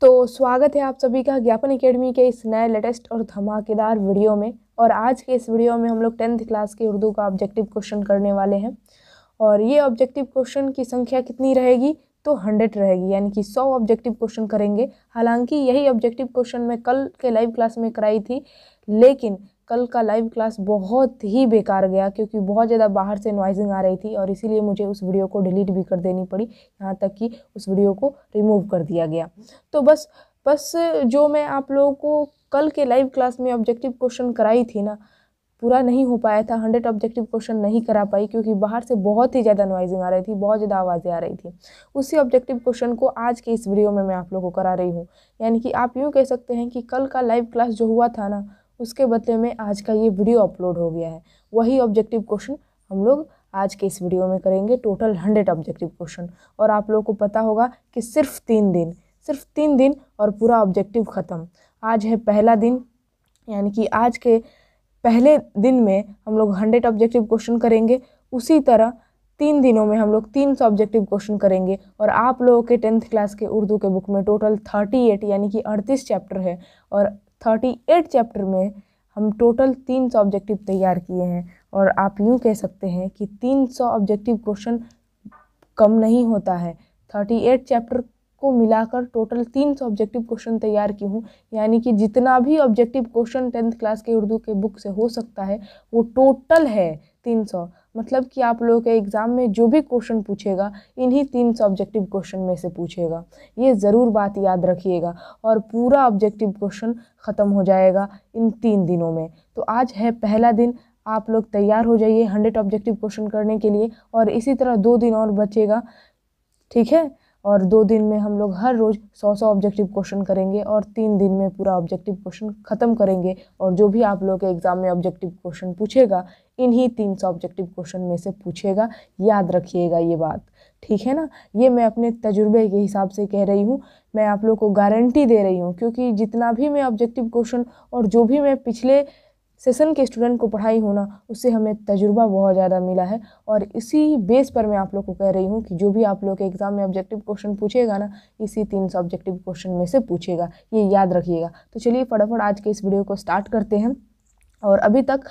तो स्वागत है आप सभी का ज्ञापन एकेडमी के इस नए लेटेस्ट और धमाकेदार वीडियो में और आज के इस वीडियो में हम लोग टेंथ क्लास के उर्दू का ऑब्जेक्टिव क्वेश्चन करने वाले हैं और ये ऑब्जेक्टिव क्वेश्चन की संख्या कितनी रहेगी तो हंड्रेड रहेगी यानी कि सौ ऑब्जेक्टिव क्वेश्चन करेंगे हालांकि यही ऑब्जेक्टिव क्वेश्चन मैं कल के लाइव क्लास में कराई थी लेकिन कल का लाइव क्लास बहुत ही बेकार गया क्योंकि बहुत ज़्यादा बाहर से नॉइजिंग आ रही थी और इसीलिए मुझे उस वीडियो को डिलीट भी कर देनी पड़ी यहाँ तक कि उस वीडियो को रिमूव कर दिया गया तो बस बस जो मैं आप लोगों को कल के लाइव क्लास में ऑब्जेक्टिव क्वेश्चन कराई थी ना पूरा नहीं हो पाया था हंड्रेड ऑब्जेक्टिव क्वेश्चन नहीं करा पाई क्योंकि बाहर से बहुत ही ज़्यादा नॉइजिंग आ रही थी बहुत ज़्यादा आवाज़ें आ रही थी उसी ऑब्जेक्टिव क्वेश्चन को आज के इस वीडियो में मैं आप लोगों को करा रही हूँ यानी कि आप यूँ कह सकते हैं कि कल का लाइव क्लास जो हुआ था ना उसके बदले में आज का ये वीडियो अपलोड हो गया है वही ऑब्जेक्टिव क्वेश्चन हम लोग आज के इस वीडियो में करेंगे टोटल हंड्रेड ऑब्जेक्टिव क्वेश्चन और आप लोगों को पता होगा कि सिर्फ तीन दिन सिर्फ तीन दिन और पूरा ऑब्जेक्टिव ख़त्म आज है पहला दिन यानी कि आज के पहले दिन में हम लोग हंड्रेड ऑब्जेक्टिव क्वेश्चन करेंगे उसी तरह तीन दिनों में हम लोग तीन सौ ऑब्जेक्टिव क्वेश्चन करेंगे और आप लोगों के टेंथ क्लास के उर्दू के बुक में टोटल थर्टी एट यानी कि अड़तीस चैप्टर है और थर्टी एट चैप्टर में हम टोटल तीन सौ ऑब्जेक्टिव तैयार किए हैं और आप यूँ कह सकते हैं कि तीन सौ ऑब्जेक्टिव क्वेश्चन कम नहीं होता है थर्टी एट चैप्टर को मिलाकर टोटल तीन सौ ऑब्जेक्टिव क्वेश्चन तैयार की हूँ यानी कि जितना भी ऑब्जेक्टिव क्वेश्चन टेंथ क्लास के उर्दू के बुक से हो सकता है वो टोटल है तीन सौ मतलब कि आप लोगों के एग्ज़ाम में जो भी क्वेश्चन पूछेगा इन्हीं तीन सौ ऑब्जेक्टिव क्वेश्चन में से पूछेगा ये ज़रूर बात याद रखिएगा और पूरा ऑब्जेक्टिव क्वेश्चन ख़त्म हो जाएगा इन तीन दिनों में तो आज है पहला दिन आप लोग तैयार हो जाइए हंड्रेड ऑब्जेक्टिव क्वेश्चन करने के लिए और इसी तरह दो दिन और बचेगा ठीक है और दो दिन में हम लोग हर रोज़ सौ सौ ऑब्जेक्टिव क्वेश्चन करेंगे और तीन दिन में पूरा ऑब्जेक्टिव क्वेश्चन ख़त्म करेंगे और जो भी आप लोग के एग्ज़ाम में ऑब्जेक्टिव क्वेश्चन पूछेगा इन्हीं तीन सौ ऑब्जेक्टिव क्वेश्चन में से पूछेगा याद रखिएगा ये बात ठीक है ना ये मैं अपने तजुर्बे के हिसाब से कह रही हूँ मैं आप लोग को गारंटी दे रही हूँ क्योंकि जितना भी मैं ऑब्जेक्टिव क्वेश्चन और जो भी मैं पिछले सेशन के स्टूडेंट को पढ़ाई होना उससे हमें तजुर्बा बहुत ज़्यादा मिला है और इसी बेस पर मैं आप लोग को कह रही हूँ कि जो भी आप लोग के एग्ज़ाम में ऑब्जेक्टिव क्वेश्चन पूछेगा ना इसी तीन सौ ऑब्जेक्टिव क्वेश्चन में से पूछेगा ये याद रखिएगा तो चलिए फटाफट आज के इस वीडियो को स्टार्ट करते हैं और अभी तक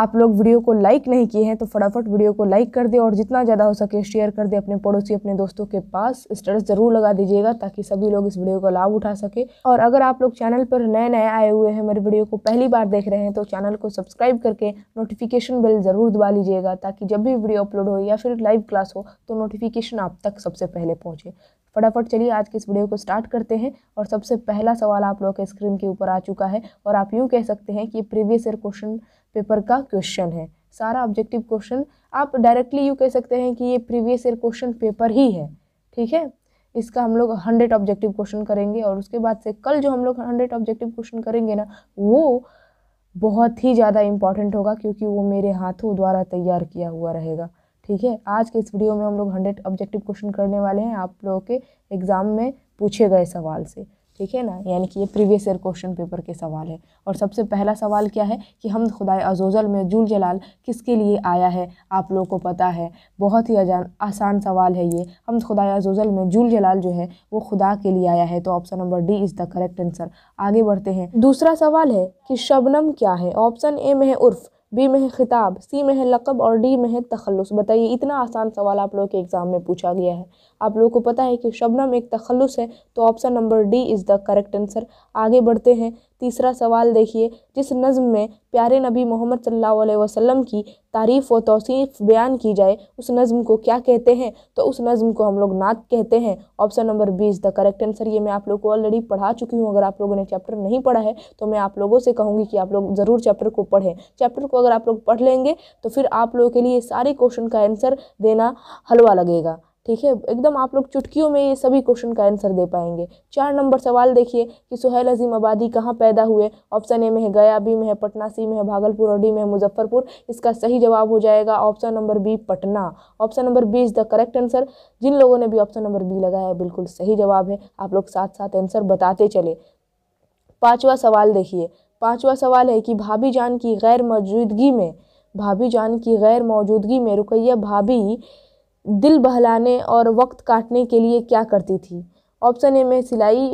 आप लोग वीडियो को लाइक नहीं किए हैं तो फटाफट वीडियो को लाइक कर दें और जितना ज़्यादा हो सके शेयर कर दें अपने पड़ोसी अपने दोस्तों के पास स्टेटस ज़रूर लगा दीजिएगा ताकि सभी लोग इस वीडियो का लाभ उठा सके और अगर आप लोग चैनल पर नए नए आए हुए हैं मेरे वीडियो को पहली बार देख रहे हैं तो चैनल को सब्सक्राइब करके नोटिफिकेशन बेल ज़रूर दबा लीजिएगा ताकि जब भी वीडियो अपलोड हो या फिर लाइव क्लास हो तो नोटिफिकेशन आप तक सबसे पहले पहुँचे फटाफट चलिए आज के इस वीडियो को स्टार्ट करते हैं और सबसे पहला सवाल आप लोग के स्क्रीन के ऊपर आ चुका है और आप यूँ कह सकते हैं कि प्रीवियस ईयर क्वेश्चन पेपर का क्वेश्चन है सारा ऑब्जेक्टिव क्वेश्चन आप डायरेक्टली यू कह सकते हैं कि ये प्रीवियस ईयर क्वेश्चन पेपर ही है ठीक है इसका हम लोग हंड्रेड ऑब्जेक्टिव क्वेश्चन करेंगे और उसके बाद से कल जो हम लोग हंड्रेड ऑब्जेक्टिव क्वेश्चन करेंगे ना वो बहुत ही ज़्यादा इम्पॉर्टेंट होगा क्योंकि वो मेरे हाथों द्वारा तैयार किया हुआ रहेगा ठीक है आज के इस वीडियो में हम लोग हंड्रेड ऑब्जेक्टिव क्वेश्चन करने वाले हैं आप लोगों के एग्ज़ाम में पूछे गए सवाल से ठीक है ना यानी कि ये प्रीवियस ईयर क्वेश्चन पेपर के सवाल है और सबसे पहला सवाल क्या है कि हम खुदा अजोज़ल में जुल जलाल किसके लिए आया है आप लोगों को पता है बहुत ही अजान आसान सवाल है ये हम खुदा अजोज़ल में जुल जलाल जो है वो खुदा के लिए आया है तो option number D is the correct answer आगे बढ़ते हैं दूसरा सवाल है कि शबनम क्या है ऑप्शन ए में है उर्फ बी में है ख़िताब सी में है लक़ब और डी में है तखलस बताइए इतना आसान सवाल आप लोगों के एग्ज़ाम में पूछा गया है आप लोगों को पता है कि शबनम एक तखलस है तो option number D is the correct answer आगे बढ़ते हैं तीसरा सवाल देखिए जिस नज़म में प्यारे नबी मोहम्मद सल्लल्लाहु अलैहि वसल्लम की तारीफ़ व तोसीफ़ बयान की जाए उस नज़म को क्या कहते हैं तो उस नज़म को हम लोग नात कहते हैं option number B is the correct answer ये मैं आप लोग को ऑलरेडी पढ़ा चुकी हूँ अगर आप लोगों ने चैप्टर नहीं पढ़ा है तो मैं आप लोगों से कहूँगी कि आप लोग ज़रूर चैप्टर को पढ़ें चैप्टर को अगर आप लोग पढ़ लेंगे तो फिर आप लोगों के लिए सारे क्वेश्चन का आंसर देना हलवा लगेगा ठीक है एकदम आप लोग चुटकियों में ये सभी क्वेश्चन का आंसर दे पाएंगे चार नंबर सवाल देखिए कि सुहेल अजीम आबादी कहाँ पैदा हुए ऑप्शन ए में है गया बी में है पटना सी में है भागलपुर और डी में है मुजफ्फरपुर इसका सही जवाब हो जाएगा option number B Patna option number B is the correct answer जिन लोगों ने भी ऑप्शन नंबर बी लगाया है बिल्कुल सही जवाब है आप लोग साथ साथ आंसर बताते चले पाँचवा सवाल देखिए पाँचवा सवाल है कि भाभी जान की गैर मौजूदगी में भाभी जान की गैर मौजूदगी में रुकैया भाभी दिल बहलाने और वक्त काटने के लिए क्या करती थी ऑप्शन ए में सिलाई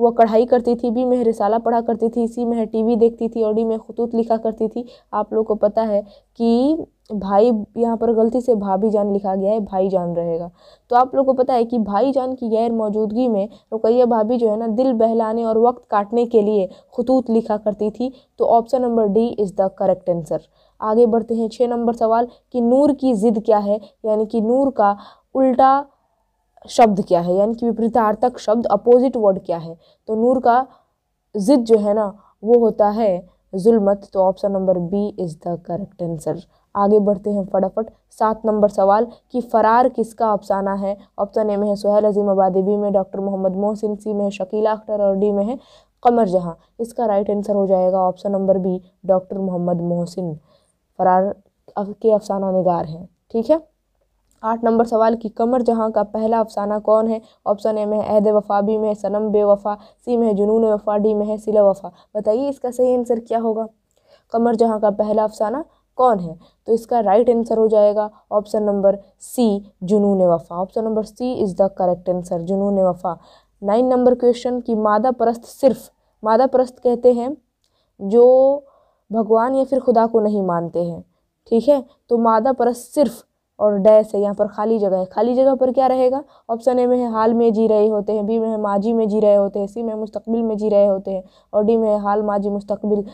वह कढ़ाई करती थी बी में रिसाला पढ़ा करती थी सी में टीवी देखती थी और डी में खतूत लिखा करती थी आप लोगों को पता है कि भाई यहाँ पर गलती से भाभी जान लिखा गया है भाई जान रहेगा तो आप लोग को पता है कि भाई जान की गैर मौजूदगी में रुकैया भाभी जो है ना दिल बहलाने और वक्त काटने के लिए खतूत लिखा करती थी तो option number D is the correct answer आगे बढ़ते हैं छः नंबर सवाल कि नूर की ज़िद क्या है यानी कि नूर का उल्टा शब्द क्या है यानी कि विपरीतार्थक शब्द अपोजिट वर्ड क्या है तो नूर का ज़िद जो है ना वो होता है जुल्मत तो option number B is the correct answer आगे बढ़ते हैं फटाफट सात नंबर सवाल कि फ़रार किसका अफसाना है ऑप्शन ए में है सुहेल अजीम आबादी बी में डॉक्टर मोहम्मद मोहसिन सी में है शकीला अख्तर और डी में है कमर जहाँ इसका राइट आंसर हो जाएगा option number B doctor Mohammad Mohsin फरार के अफसाना नगार हैं ठीक है आठ नंबर सवाल कि कमर जहाँ का पहला अफसाना कौन है ऑप्शन ए में अहद वफा बी में सनम बे वफा सी में जुनून वफा डी में है सिला वफा बताइए इसका सही आंसर क्या होगा कमर जहाँ का पहला अफसाना कौन है तो इसका राइट आंसर हो जाएगा ऑप्शन नंबर सी जुनून वफा option number C is the correct answer जुनून वफा नाइन नंबर क्वेश्चन कि मादा परस्त सिर्फ मादा परस्त कहते हैं जो भगवान या फिर खुदा को नहीं मानते हैं ठीक है तो मादा पर सिर्फ और डैस है यहाँ पर खाली जगह है खाली जगह पर क्या रहेगा ऑप्शन ए में है हाल में जी रहे होते हैं बी में है माजी में जी रहे होते हैं सी में मुस्तबिल मुस्तकबिल में जी रहे होते हैं और डी में है हाल माजी मुस्तकबिल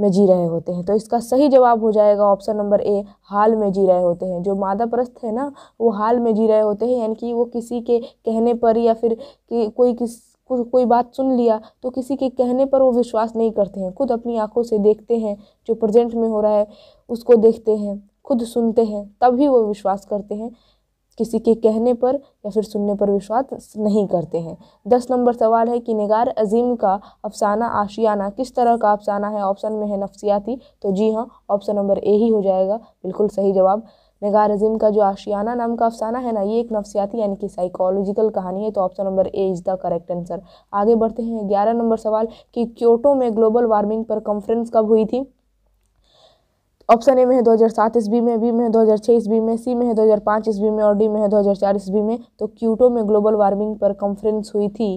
में जी रहे होते हैं तो इसका सही जवाब हो जाएगा ऑप्शन नंबर ए हाल में जी रहे होते हैं जो मादा परस्त है ना वो हाल में जी रहे होते हैं यानी कि वो किसी के कहने पर या फिर कि कोई किस कुछ कोई बात सुन लिया तो किसी के कहने पर वो विश्वास नहीं करते हैं खुद अपनी आंखों से देखते हैं जो प्रेजेंट में हो रहा है उसको देखते हैं खुद सुनते हैं तब वो विश्वास करते हैं किसी के कहने पर या फिर सुनने पर विश्वास नहीं करते हैं दस नंबर सवाल है कि निगार अजीम का अफसाना आशियाना किस तरह का अफसाना है ऑप्शन में है नफ्सियाती तो जी हाँ ऑप्शन नंबर ए ही हो जाएगा बिल्कुल सही जवाब अजीम का जो आशियाना नाम का अफसाना है ना ये एक नफसियाती यानी कि साइकोलॉजिकल कहानी है तो option number A is the correct answer आगे बढ़ते हैं ग्यारह नंबर सवाल कि क्योटो में ग्लोबल वार्मिंग पर कॉन्फ्रेंस कब हुई थी ऑप्शन ए में है 2007 ईस्वी में बी में है 2006 ईस्वी में सी में है 2005 ईस्वी में और डी में है 2004 ईस्वी में तो क्यूटो में ग्लोबल वार्मिंग पर कॉन्फ्रेंस हुई थी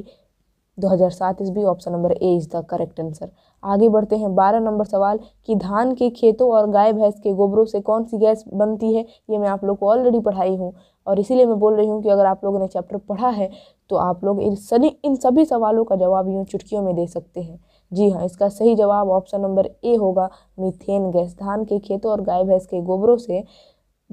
2007 ईस्वी option number A is the correct answer आगे बढ़ते हैं बारह नंबर सवाल कि धान के खेतों और गाय भैंस के गोबरों से कौन सी गैस बनती है ये मैं आप लोग को ऑलरेडी पढ़ाई हूँ और इसीलिए मैं बोल रही हूँ कि अगर आप लोगों ने चैप्टर पढ़ा है तो आप लोग इन सभी इन सभी सवालों का जवाब यूँ चुटकियों में दे सकते हैं जी हाँ इसका सही जवाब ऑप्शन नंबर ए होगा मीथेन गैस धान के खेतों और गाय भैंस के गोबरों से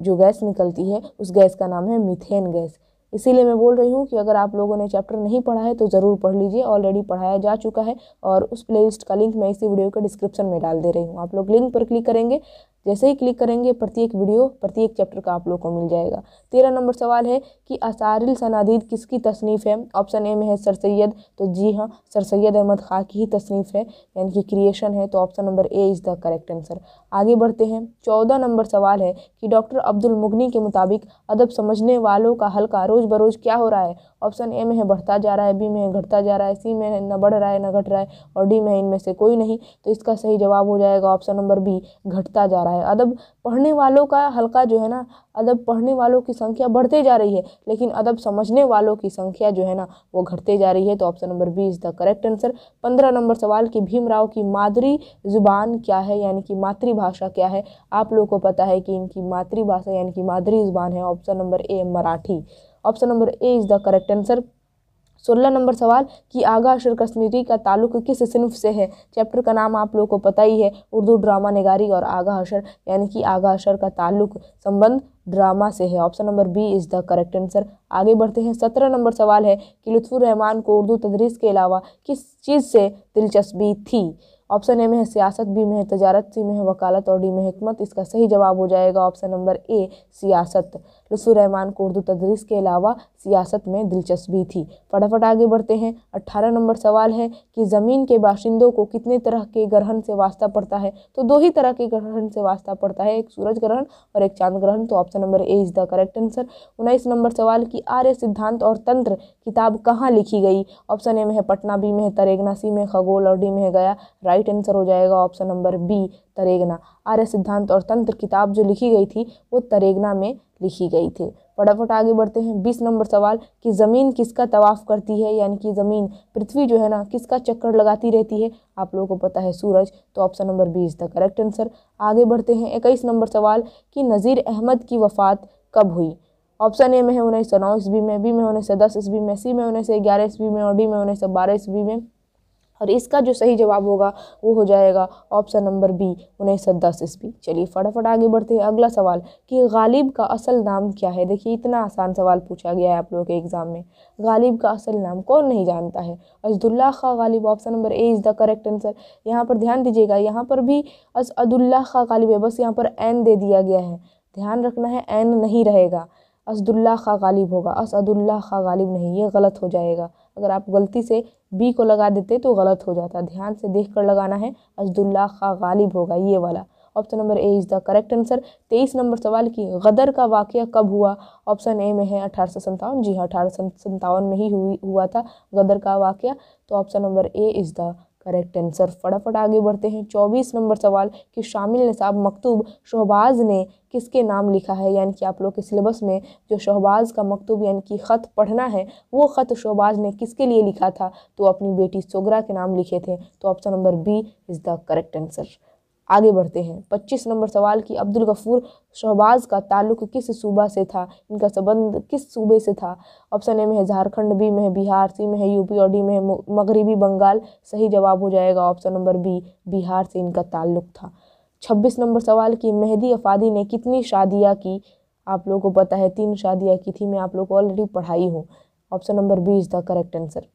जो गैस निकलती है उस गैस का नाम है मीथेन गैस इसीलिए मैं बोल रही हूँ कि अगर आप लोगों ने चैप्टर नहीं पढ़ा है तो ज़रूर पढ़ लीजिए ऑलरेडी पढ़ाया जा चुका है और उस प्लेलिस्ट का लिंक मैं इसी वीडियो के डिस्क्रिप्शन में डाल दे रही हूँ आप लोग लिंक पर क्लिक करेंगे जैसे ही क्लिक करेंगे प्रत्येक वीडियो प्रत्येक चैप्टर का आप लोग को मिल जाएगा तेरह नंबर सवाल है कि असारिल सनादीद किसकी तसनीफ़ है ऑप्शन ए में है सर सैद तो जी हाँ सर सैद अहमद खां की ही तसनीफ़ है यानी कि क्रिएशन है तो option number A is the correct answer आगे बढ़ते हैं चौदह नंबर सवाल है कि डॉक्टर अब्दुल मुगनी के मुताबिक अदब समझने वालों का हल्का रोज़ बरोज़ क्या हो रहा है ऑप्शन ए में है बढ़ता जा रहा है बी में है घटता जा रहा है सी में है न बढ़ रहा है न घट रहा है और डी में है इनमें से कोई नहीं तो इसका सही जवाब हो जाएगा ऑप्शन नंबर बी घटता जा रहा है है अदब पढ़ने वालों का हल्का जो है ना अदब पढ़ने वालों की संख्या बढ़ते जा रही है लेकिन अदब समझने वालों की संख्या जो है ना वो घटते जा रही है तो option number B is the correct answer पंद्रह नंबर सवाल कि भीमराव की मादरी ज़ुबान क्या है यानी कि मातृभाषा क्या है आप लोगों को पता है कि इनकी मातृभाषा यानी कि मादरी ज़ुबान है option number A Marathi option number A is the correct answer सोलह नंबर सवाल कि आगा अशर कश्मीरी का ताल्लुक किस सिनफ से है चैप्टर का नाम आप लोग को पता ही है उर्दू ड्रामा निगारी और आगा अशर यानी कि आगा अशर का ताल्लुक संबंध ड्रामा से है option number B is the correct answer आगे बढ़ते हैं सत्रह नंबर सवाल है कि रहमान को उर्दू तदरीस के अलावा किस चीज़ से दिलचस्पी थी ऑप्शन ए में है सियासत बी में है तजारत सी में है वकालत और डी में हमत इसका सही जवाब हो जाएगा ऑप्शन नंबर ए सियासत लसुरहमान को उर्दू तदरीस के अलावा सियासत में दिलचस्पी थी फटाफट आगे बढ़ते हैं अट्ठारह नंबर सवाल है कि ज़मीन के बाशिंदों को कितने तरह के ग्रहण से वास्ता पड़ता है तो दो ही तरह के ग्रहण से वास्ता पड़ता है एक सूरज ग्रहण और एक चांद ग्रहण तो option number A is the correct answer उन्नीस नंबर सवाल कि आर्य सिद्धांत और तंत्र किताब कहाँ लिखी गई ऑप्शन ए में है पटना बी में है तरेगना सी में खगोल और डी में है गया राइट आंसर हो जाएगा option number B Taregana Arya Siddhanta और तंत्र किताब जो लिखी गई थी वो तरेगना में लिखी गई थी फटाफट आगे बढ़ते हैं बीस नंबर सवाल कि ज़मीन किसका तवाफ़ करती है यानी कि ज़मीन पृथ्वी जो है ना किसका चक्कर लगाती रहती है आप लोगों को पता है सूरज तो option number B is the correct answer आगे बढ़ते हैं इक्कीस नंबर सवाल कि नज़ीर अहमद की वफ़ात कब हुई ऑप्शन ए में है उन्नीस सौ नौ ईस्वी में बी में उन्नीस सौ दस ईस्वी में सी में उन्नीस सौ ग्यारह ईस्वी में और डी में उन्नीस सौ बारह ईस्वी में और इसका जो सही जवाब होगा वो हो जाएगा ऑप्शन नंबर बी उन्नीस सौ दस ईस्वी चलिए फटाफट आगे बढ़ते हैं अगला सवाल कि गालिब का असल नाम क्या है देखिए इतना आसान सवाल पूछा गया है आप लोगों के एग्ज़ाम में गालिब का असल नाम कौन नहीं जानता है Asadullah Khan Ghalib option number A is the correct answer यहाँ पर ध्यान दीजिएगा यहाँ पर भी असदुल्ला खा गालिब है बस यहाँ पर एन दे दिया गया है ध्यान रखना है एन नहीं रहेगा असदुल्ला खा गालिब होगा असदुल्ला खा गालिब नहीं ये गलत हो जाएगा अगर आप गलती से बी को लगा देते तो गलत हो जाता ध्यान से देख कर लगाना है अजदुल्ला खा गालिब होगा ये वाला option number A is the correct answer तेईस नंबर सवाल की गदर का वाक़ कब हुआ ऑप्शन ए में है अठारह सौ सत्तावन जी हाँ अठारह सौ सत्तावन में ही हुई हुआ था गदर का वाक्य तो option number A is the correct answer फटाफट आगे बढ़ते हैं चौबीस नंबर सवाल कि शामिल नसाब मकतूब शहबाज ने किसके नाम लिखा है यानी कि आप लोग के सिलेबस में जो शहबाज का मकतूब यानी कि ख़त पढ़ना है वो ख़त शहबाज ने किसके लिए लिखा था तो अपनी बेटी सोगरा के नाम लिखे थे तो option number B is the correct answer आगे बढ़ते हैं 25 नंबर सवाल कि अब्दुल गफूर शहबाज का ताल्लुक किस सूबा से था इनका संबंध किस सूबे से था ऑप्शन ए में है झारखंड बी में है बिहार सी में है यूपी और डी में है मगरबी बंगाल सही जवाब हो जाएगा ऑप्शन नंबर बी बिहार से इनका ताल्लुक था छब्बीस नंबर सवाल कि मेहदी अफादी ने कितनी शादियाँ की आप लोगों को पता है तीन शादियाँ की थी मैं आप लोग को ऑलरेडी पढ़ाई हूँ option number B is the correct answer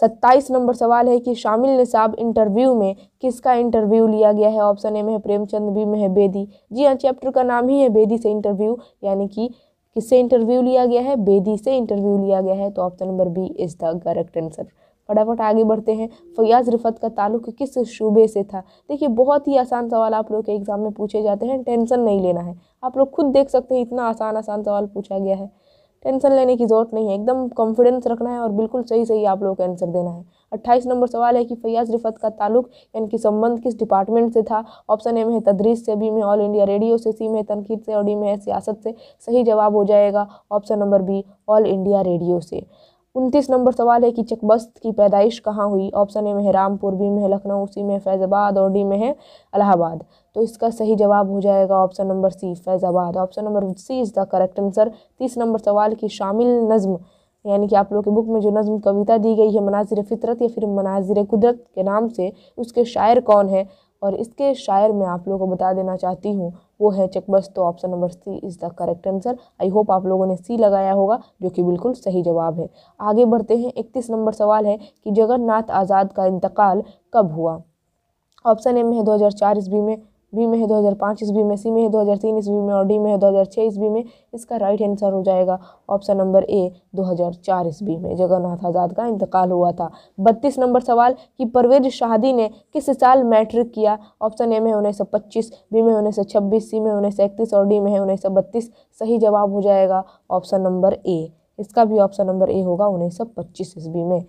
सत्ताईस नंबर सवाल है कि शामिल निसाब इंटरव्यू में किसका इंटरव्यू लिया गया है ऑप्शन ए में है प्रेमचंद बी में है बेदी जी हाँ चैप्टर का नाम ही है बेदी से इंटरव्यू यानी कि किससे इंटरव्यू लिया गया है बेदी से इंटरव्यू लिया गया है तो option number B is the correct answer फटाफट आगे बढ़ते हैं फयाज रिफत का ताल्लुक किस शूबे से था देखिए बहुत ही आसान सवाल आप लोग के एग्ज़ाम में पूछे जाते हैं टेंशन नहीं लेना है आप लोग खुद देख सकते हैं इतना आसान आसान सवाल पूछा गया है टेंशन लेने की ज़रूरत नहीं है एकदम कॉन्फिडेंस रखना है और बिल्कुल सही सही आप लोगों को आंसर देना है अट्ठाईस नंबर सवाल है कि फ़ैयाज रिफत का ताल्लुक यानी कि संबंध किस डिपार्टमेंट से था ऑप्शन ए में है तदरीस से बी में ऑल इंडिया रेडियो से सी में तनकीद से और डी में है सियासत से सही जवाब हो जाएगा option number B All India Radio से उनतीस नंबर सवाल है कि चकबस्त की पैदाइश कहाँ हुई ऑप्शन ए में है रामपुर बी में है लखनऊ सी में है फैज़ाबाद और डी में है अलाहाबाद तो इसका सही जवाब हो जाएगा option number C Faizabad option number C is the correct answer तीस नंबर सवाल की शामिल नज़म यानी कि आप लोग के बुक में जो नज़म कविता दी गई है मनाजिर फ़ितरत या फिर मनाजिर कुदरत के नाम से उसके शायर कौन है और इसके शायर में आप लोगों को बता देना चाहती हूँ वो है चकबस तो option number C is the correct answer I hope आप लोगों ने सी लगाया होगा जो कि बिल्कुल सही जवाब है आगे बढ़ते हैं इकतीस नंबर सवाल है कि जगन्नाथ आज़ाद का इंतकाल कब हुआ ऑप्शन ए में है दो हजार ईस्वी में बी में है 2005 ईस्वी में सी में है 2003 ईस्वी में और डी में है 2006 ईस्वी में इसका राइट आंसर हो जाएगा ऑप्शन नंबर ए 2004 ईस्वी में जगन्नाथ आज़ाद का इंतकाल हुआ था बत्तीस नंबर सवाल कि परवेज शाहदी ने किस साल मैट्रिक किया ऑप्शन ए में है उन्नीस बी में है उन्नीस सी में उन्नीस सौ इकतीस और डी में है उन्नीस सौ बत्तीस सही जवाब हो जाएगा ऑप्शन नंबर ए इसका भी ऑप्शन नंबर ए होगा उन्नीस सौ पच्चीस ईस्वी में